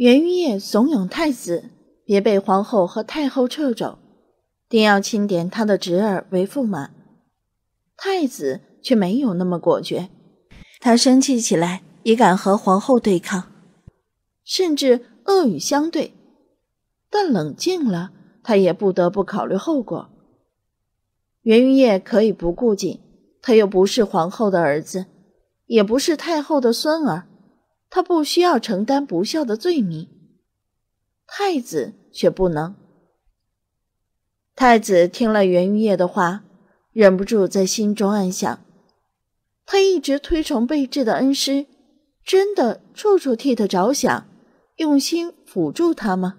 袁玉业怂恿太子，别被皇后和太后撤走，定要钦点他的侄儿为驸马。太子却没有那么果决，他生气起来也敢和皇后对抗，甚至恶语相对。但冷静了，他也不得不考虑后果。袁玉业可以不顾忌，他又不是皇后的儿子，也不是太后的孙儿。他不需要承担不孝的罪名，太子却不能。太子听了袁玉业的话，忍不住在心中暗想：他一直推崇备至的恩师，真的处处替他着想，用心辅助他吗？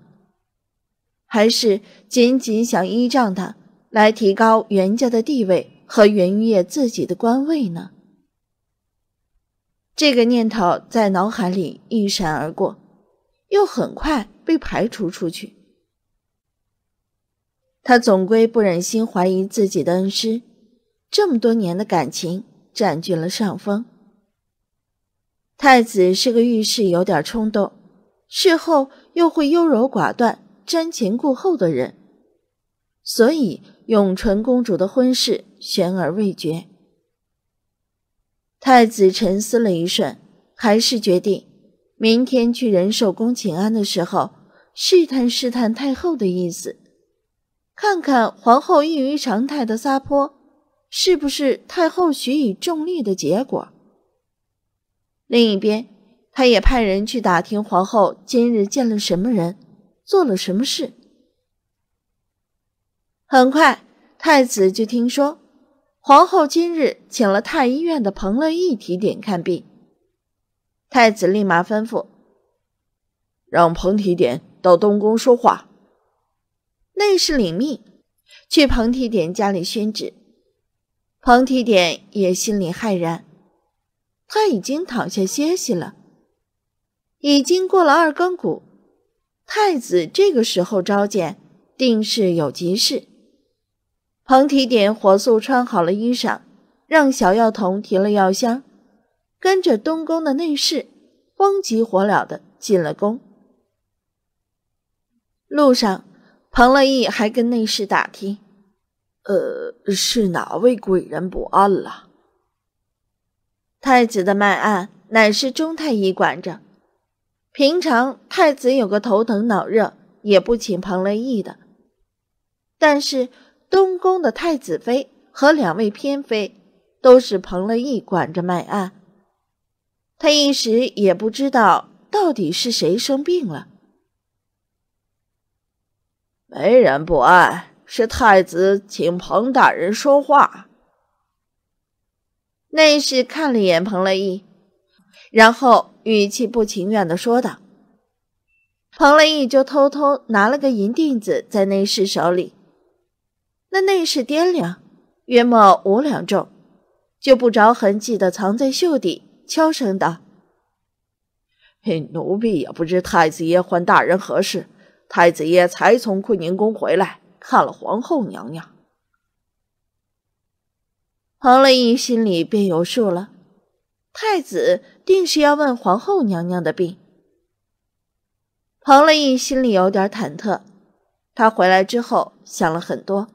还是仅仅想依仗他来提高袁家的地位和袁玉业自己的官位呢？这个念头在脑海里一闪而过，又很快被排除出去。他总归不忍心怀疑自己的恩师，这么多年的感情占据了上风。太子是个遇事有点冲动，事后又会优柔寡断、瞻前顾后的人，所以永淳公主的婚事悬而未决。太子沉思了一瞬，还是决定明天去仁寿宫请安的时候，试探试探太后的意思，看看皇后异于常态的撒泼，是不是太后许以重利的结果。另一边，他也派人去打听皇后今日见了什么人，做了什么事。很快，太子就听说。皇后今日请了太医院的彭乐义提点看病，太子立马吩咐，让彭提点到东宫说话。内侍领命，去彭提点家里宣旨。彭提点也心里骇然，他已经躺下歇息了，已经过了二更鼓，太子这个时候召见，定是有急事。彭提点火速穿好了衣裳，让小药童提了药箱，跟着东宫的内侍，风急火燎的进了宫。路上，彭乐毅还跟内侍打听：“呃，是哪位贵人不安了？太子的脉案乃是钟太医管着，平常太子有个头疼脑热也不请彭乐毅的，但是……”东宫的太子妃和两位偏妃都是彭乐意管着卖案，他一时也不知道到底是谁生病了。没人不爱，是太子请彭大人说话。内侍看了一眼彭乐意，然后语气不情愿地说道：“彭乐意就偷偷拿了个银锭子在内侍手里。”那内侍掂量，约莫五两重，就不着痕迹的藏在袖底，悄声道：“奴婢也不知太子爷唤大人何事。太子爷才从坤宁宫回来，看了皇后娘娘。”彭乐义心里便有数了，太子定是要问皇后娘娘的病。彭丽义心里有点忐忑，他回来之后想了很多。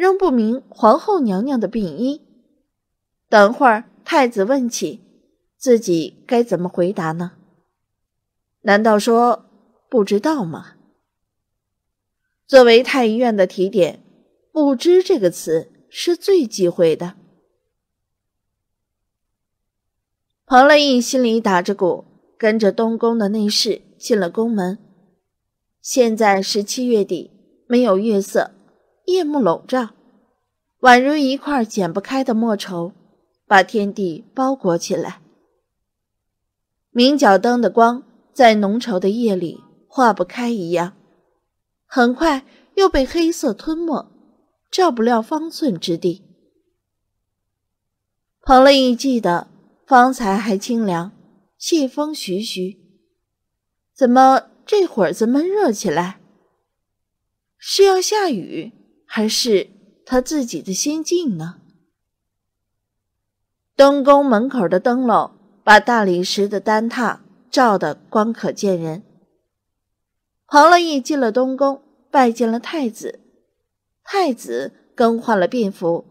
仍不明皇后娘娘的病因，等会儿太子问起，自己该怎么回答呢？难道说不知道吗？作为太医院的提点，不知这个词是最忌讳的。彭乐意心里打着鼓，跟着东宫的内侍进了宫门。现在是七月底，没有月色。夜幕笼罩，宛如一块剪不开的墨绸，把天地包裹起来。明角灯的光在浓稠的夜里化不开一样，很快又被黑色吞没，照不亮方寸之地。彭了一季的，方才还清凉，细风徐徐，怎么这会儿子闷热起来？是要下雨？还是他自己的心境呢。东宫门口的灯笼把大理石的单榻照得光可见人。彭乐义进了东宫，拜见了太子。太子更换了便服，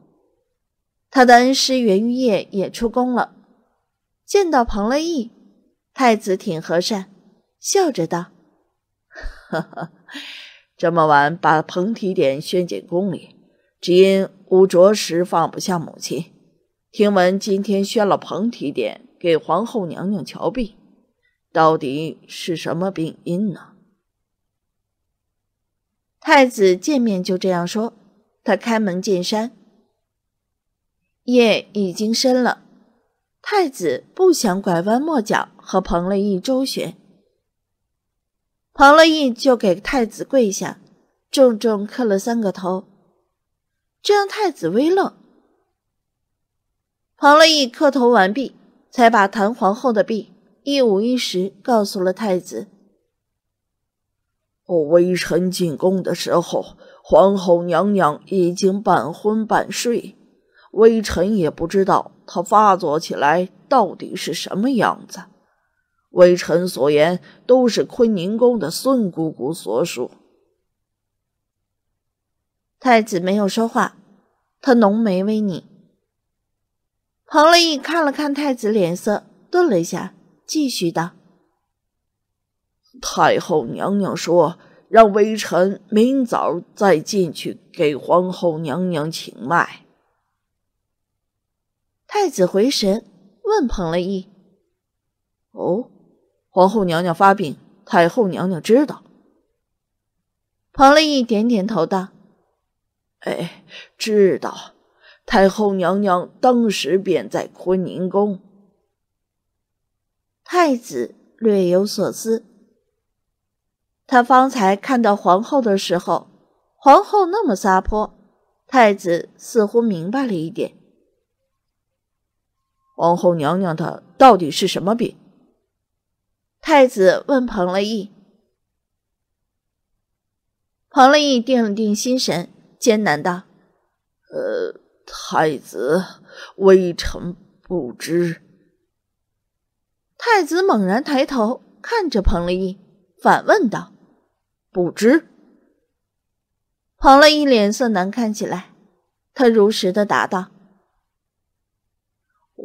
他的恩师袁玉业也出宫了。见到彭乐毅，太子挺和善，笑着道：“呵呵。”这么晚把彭提点宣进宫里，只因吾着实放不下母亲。听闻今天宣了彭提点给皇后娘娘瞧病，到底是什么病因呢？太子见面就这样说，他开门见山。夜已经深了，太子不想拐弯抹角和彭了一周旋。庞乐毅就给太子跪下，重重磕了三个头，这让太子微愣。庞乐义磕头完毕，才把谭皇后的病一五一十告诉了太子。哦，微臣进宫的时候，皇后娘娘已经半昏半睡，微臣也不知道她发作起来到底是什么样子。微臣所言都是坤宁宫的孙姑姑所述。太子没有说话，他浓眉微拧。彭乐义看了看太子脸色，顿了一下，继续道：“太后娘娘说，让微臣明早再进去给皇后娘娘请脉。”太子回神，问彭乐义：“哦？”皇后娘娘发病，太后娘娘知道。彭丽一点点头道：“哎，知道。太后娘娘当时便在坤宁宫。”太子略有所思。他方才看到皇后的时候，皇后那么撒泼，太子似乎明白了一点。皇后娘娘她到底是什么病？太子问彭了义，彭了义定了定心神，艰难道：“呃，太子，微臣不知。”太子猛然抬头看着彭了义，反问道：“不知？”彭了义脸色难看起来，他如实的答道：“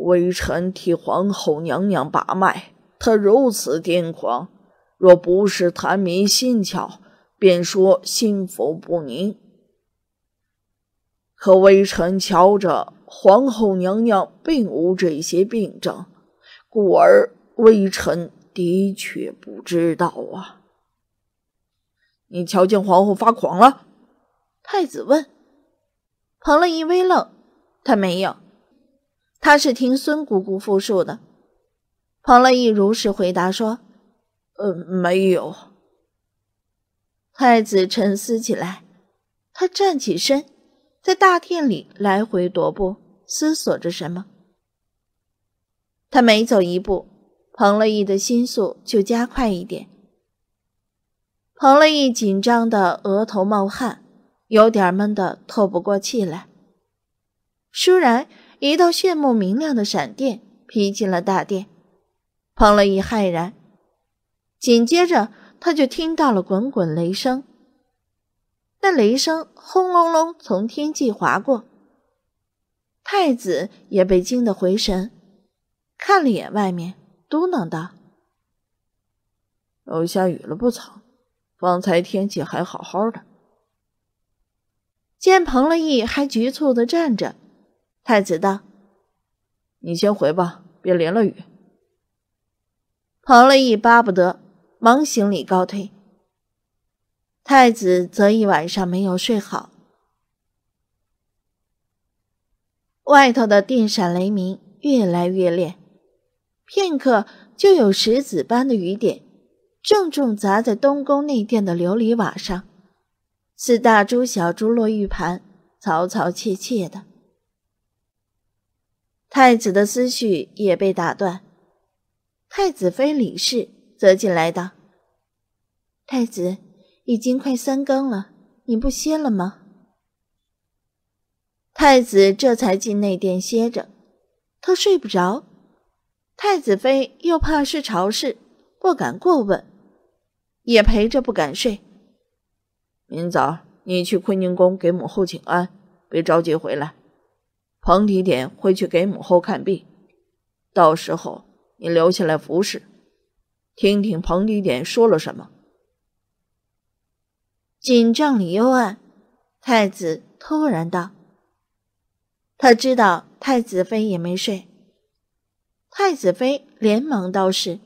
微臣替皇后娘娘把脉。”他如此癫狂，若不是贪迷心窍，便说心浮不宁。可微臣瞧着皇后娘娘并无这些病症，故而微臣的确不知道啊。你瞧见皇后发狂了？太子问。彭乐一微愣，他没有，他是听孙姑姑复述的。彭乐意如实回答说：“呃，没有。”太子沉思起来，他站起身，在大殿里来回踱步，思索着什么。他每走一步，彭乐意的心速就加快一点。彭乐意紧张的额头冒汗，有点闷的透不过气来。倏然，一道炫目明亮的闪电劈进了大殿。彭乐义骇然，紧接着他就听到了滚滚雷声。那雷声轰隆隆从天际划过。太子也被惊得回神，看了眼外面，嘟囔道：“哦，下雨了，不早。方才天气还好好的。”见彭乐义还局促的站着，太子道：“你先回吧，别淋了雨。”彭乐义巴不得忙行礼告退。太子则一晚上没有睡好。外头的电闪雷鸣越来越烈，片刻就有石子般的雨点，正中砸在东宫内殿的琉璃瓦上，似大珠小珠落玉盘，嘈嘈切切的。太子的思绪也被打断。太子妃李氏则进来道：“太子，已经快三更了，你不歇了吗？”太子这才进内殿歇着，他睡不着。太子妃又怕是朝事，不敢过问，也陪着不敢睡。明早你去坤宁宫给母后请安，别着急回来。彭提点会去给母后看病，到时候。你留下来服侍，听听彭迪典说了什么。锦帐里幽暗，太子突然道：“他知道太子妃也没睡。”太子妃连忙道：“是。”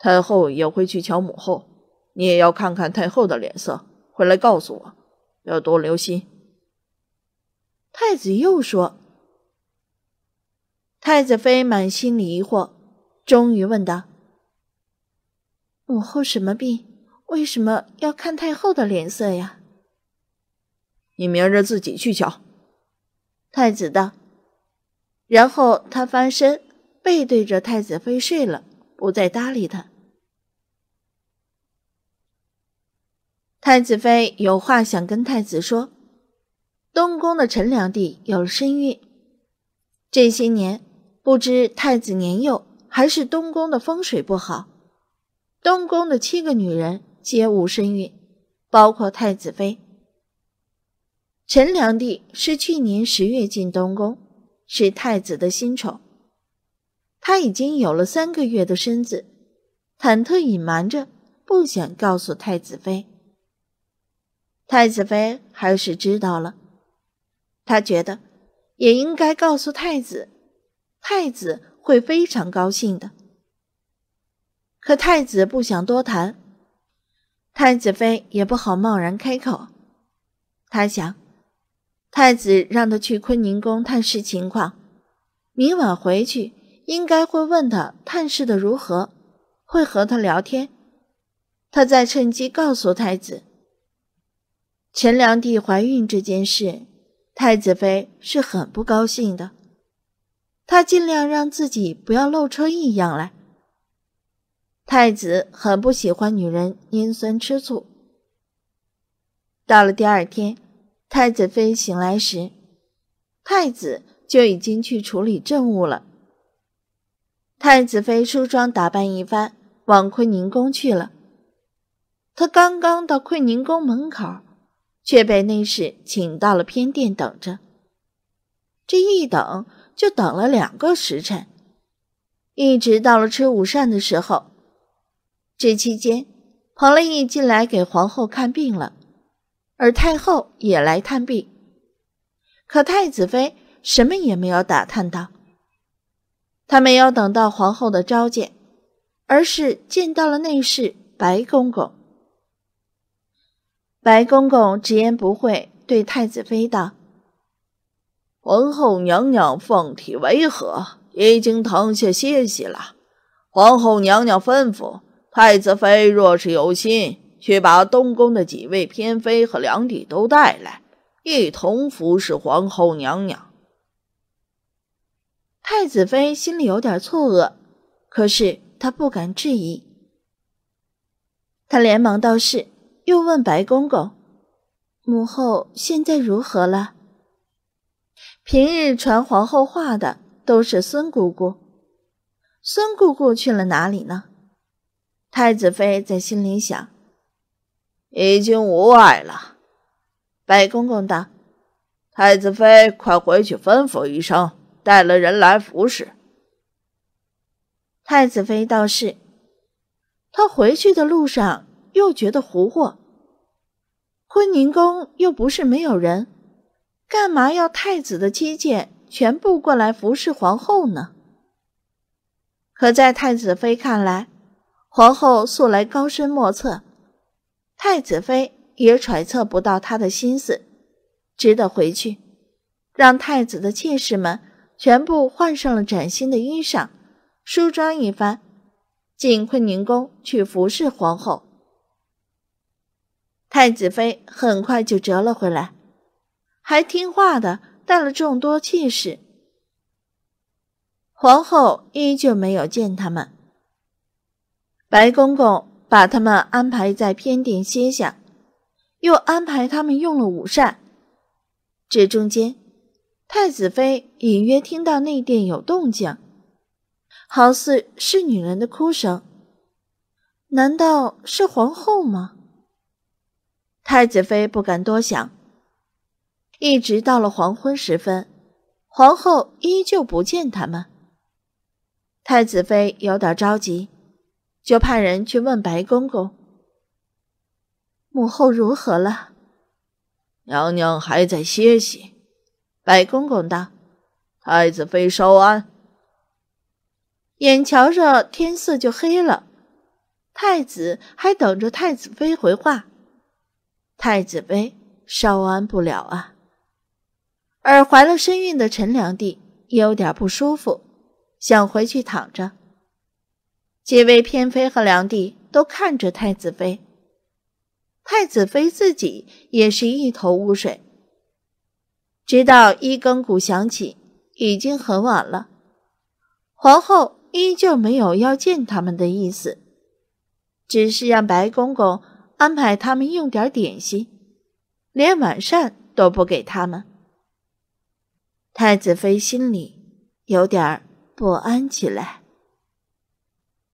太后也会去瞧母后，你也要看看太后的脸色，回来告诉我，要多留心。”太子又说。太子妃满心里疑惑，终于问道：“母后什么病？为什么要看太后的脸色呀？”“你明日自己去瞧。”太子道。然后他翻身背对着太子妃睡了，不再搭理他。太子妃有话想跟太子说：“东宫的陈良娣有了身孕，这些年……”不知太子年幼，还是东宫的风水不好。东宫的七个女人皆无身孕，包括太子妃。陈良娣是去年十月进东宫，是太子的新宠。他已经有了三个月的身子，忐忑隐瞒着，不想告诉太子妃。太子妃还是知道了，他觉得也应该告诉太子。太子会非常高兴的，可太子不想多谈，太子妃也不好贸然开口。他想，太子让他去坤宁宫探视情况，明晚回去应该会问他探视的如何，会和他聊天，他再趁机告诉太子，陈良娣怀孕这件事，太子妃是很不高兴的。他尽量让自己不要露出异样来。太子很不喜欢女人阴酸吃醋。到了第二天，太子妃醒来时，太子就已经去处理政务了。太子妃梳妆打扮一番，往坤宁宫去了。她刚刚到坤宁宫门口，却被内侍请到了偏殿等着。这一等。就等了两个时辰，一直到了吃午膳的时候。这期间，彭丽义进来给皇后看病了，而太后也来探病。可太子妃什么也没有打探到，她没有等到皇后的召见，而是见到了内侍白公公。白公公直言不讳，对太子妃道。皇后娘娘凤体违和，已经躺下歇息了。皇后娘娘吩咐太子妃，若是有心，去把东宫的几位偏妃和梁帝都带来，一同服侍皇后娘娘。太子妃心里有点错愕，可是她不敢质疑。她连忙道是。”又问白公公：“母后现在如何了？”平日传皇后话的都是孙姑姑，孙姑姑去了哪里呢？太子妃在心里想，已经无碍了。白公公道：“太子妃，快回去吩咐一声，带了人来服侍。”太子妃倒是，她回去的路上又觉得糊糊，坤宁宫又不是没有人。干嘛要太子的妻妾全部过来服侍皇后呢？可在太子妃看来，皇后素来高深莫测，太子妃也揣测不到她的心思，只得回去，让太子的妾侍们全部换上了崭新的衣裳，梳妆一番，进坤宁宫去服侍皇后。太子妃很快就折了回来。还听话的带了众多妾势，皇后依旧没有见他们。白公公把他们安排在偏殿歇下，又安排他们用了午膳。这中间，太子妃隐约听到内殿有动静，好似是女人的哭声。难道是皇后吗？太子妃不敢多想。一直到了黄昏时分，皇后依旧不见他们。太子妃有点着急，就派人去问白公公：“母后如何了？”“娘娘还在歇息。”白公公道：“太子妃稍安。”眼瞧着天色就黑了，太子还等着太子妃回话。太子妃稍安不了啊！而怀了身孕的陈良娣也有点不舒服，想回去躺着。几位偏妃和良娣都看着太子妃，太子妃自己也是一头雾水。直到一更鼓响起，已经很晚了，皇后依旧没有要见他们的意思，只是让白公公安排他们用点点心，连晚膳都不给他们。太子妃心里有点不安起来。